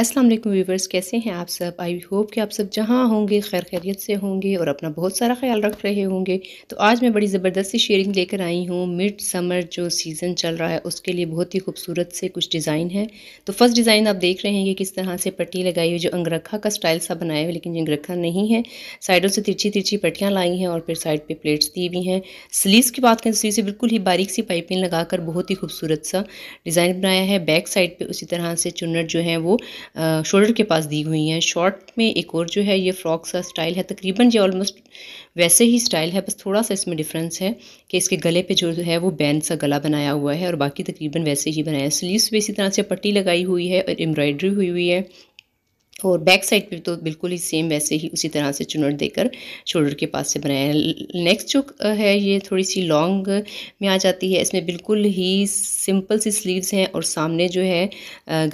अस्सलाम वालेकुम व्यूवर्स कैसे हैं आप सब आई होप कि आप सब जहाँ होंगे खैर खैरियत से होंगे और अपना बहुत सारा ख्याल रख रहे होंगे तो आज मैं बड़ी ज़बरदस्त सी शेयरिंग लेकर आई हूँ मिड समर जो सीज़न चल रहा है उसके लिए बहुत ही खूबसूरत से कुछ डिज़ाइन है तो फर्स्ट डिज़ाइन आप देख रहे हैं कि किस तरह से पट्टी लगाई हुई जो अंगरखा का स्टाइल सा बनाया हुआ लेकिन अंगरखा नहीं है साइडों से तिरछी तिरछी पट्टियाँ लाई हैं और फिर साइड पर प्लेट्स दी हुई हैं स्लीव की बात करें स्लीव तो से बिल्कुल ही बारीक सी पाइपिंग लगाकर बहुत ही खूबसूरत सा डिज़ाइन बनाया है बैक साइड पर उसी तरह से चुनट जो है वो शोल्डर के पास दी हुई हैं शॉर्ट में एक और जो है ये फ्रॉक सा स्टाइल है तकरीबन ये ऑलमोस्ट वैसे ही स्टाइल है बस थोड़ा सा इसमें डिफरेंस है कि इसके गले पे जो है वो बैंड सा गला बनाया हुआ है और बाकी तकरीबन वैसे ही बनाया है स्लीव्स पर इसी तरह से पट्टी लगाई हुई है और एम्ब्रॉयडरी हुई हुई है और बैक साइड पे तो बिल्कुल ही सेम वैसे ही उसी तरह से चुनट देकर शोल्डर के पास से बनाया है नेक्स्ट जो है ये थोड़ी सी लॉन्ग में आ जाती है इसमें बिल्कुल ही सिंपल सी स्लीव्स हैं और सामने जो है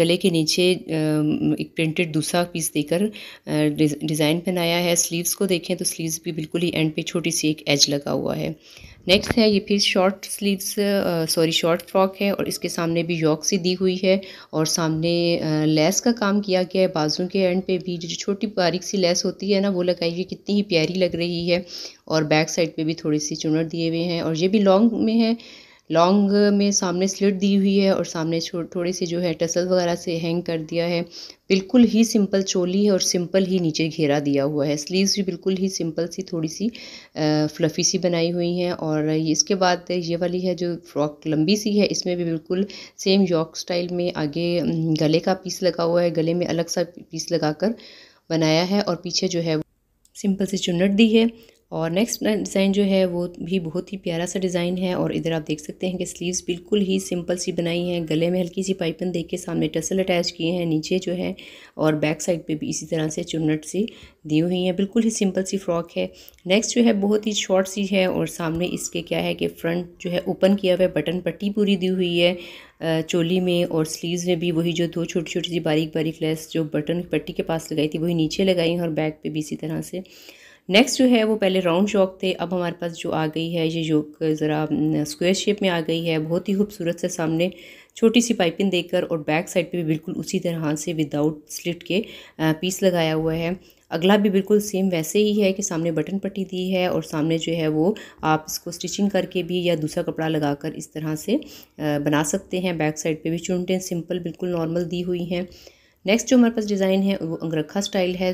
गले के नीचे एक प्रिंटेड दूसरा पीस देकर डिज़ाइन बनाया है स्लीव्स को देखें तो स्लीव्स भी बिल्कुल ही एंड पे छोटी सी एक एज लगा हुआ है नेक्स्ट है ये फिर short sleeves sorry short frock है और इसके सामने भी यॉक सी दी हुई है और सामने लेस का काम किया गया है बाजू के एंड पे भी जो छोटी बारीक सी लेस होती है ना वो लगाइए कितनी ही प्यारी लग रही है और बैक साइड पे भी थोड़ी सी चुनर दिए हुए हैं और ये भी लॉन्ग में है लॉन्ग uh, में सामने स्लिट दी हुई है और सामने थोड़े से जो है टसल वगैरह से हैंग कर दिया है बिल्कुल ही सिंपल चोली है और सिंपल ही नीचे घेरा दिया हुआ है स्लीव्स भी बिल्कुल ही सिंपल सी थोड़ी सी फ्लफ़ी सी बनाई हुई हैं और इसके बाद ये वाली है जो फ्रॉक लंबी सी है इसमें भी बिल्कुल सेम यॉक स्टाइल में आगे गले का पीस लगा हुआ है गले में अलग सा पीस लगा बनाया है और पीछे जो है सिंपल सी चुनट दी है और नेक्स्ट डिज़ाइन जो है वो भी बहुत ही प्यारा सा डिज़ाइन है और इधर आप देख सकते हैं कि स्लीव्स बिल्कुल ही सिंपल सी बनाई हैं गले में हल्की सी पाइपन देख के सामने टसल अटैच किए हैं नीचे जो है और बैक साइड पे भी इसी तरह से चुन्नट सी दी हुई हैं बिल्कुल ही सिंपल सी फ्रॉक है नेक्स्ट जो है बहुत ही शॉर्ट सी है और सामने इसके क्या है कि फ्रंट जो है ओपन किया हुआ है बटन पट्टी पूरी दी हुई है चोली में और स्लीव्स में भी वही जो दो छोटी छोटी सी बारीक बारीक लेस जो बटन पट्टी के पास लगाई थी वही नीचे लगाई हैं और बैक पर भी इसी तरह से नेक्स्ट जो है वो पहले राउंड चौक थे अब हमारे पास जो आ गई है ये योक ज़रा स्क्वायर शेप में आ गई है बहुत ही खूबसूरत से सामने छोटी सी पाइपिंग देकर और बैक साइड पे भी बिल्कुल उसी तरह से विदाउट स्लिट के पीस लगाया हुआ है अगला भी बिल्कुल सेम वैसे ही है कि सामने बटन पट्टी दी है और सामने जो है वो आप इसको स्टिचिंग करके भी या दूसरा कपड़ा लगाकर इस तरह से बना सकते हैं बैक साइड पे भी चुनटें सिंपल बिल्कुल नॉर्मल दी हुई हैं नेक्स्ट जो हमारे पास डिज़ाइन है वो अंगरखा स्टाइल है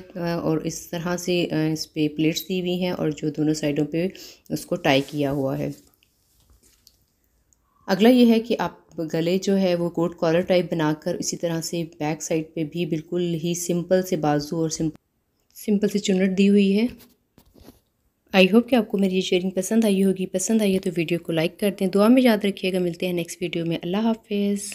और इस तरह से इस पर प्लेट्स दी हुई हैं और जो दोनों साइडों पे उसको टाई किया हुआ है अगला ये है कि आप गले जो है वो कोट कॉलर टाइप बनाकर इसी तरह से बैक साइड पे भी बिल्कुल ही सिंपल से बाजू और सिंपल सिंपल से चुनट दी हुई है आई होप कि आपको मेरी ये शेयरिंग पसंद आई होगी पसंद आई है तो वीडियो को लाइक कर दें दुआ में याद रखिएगा मिलते हैं नेक्स्ट वीडियो में अल्लाह हाफिज़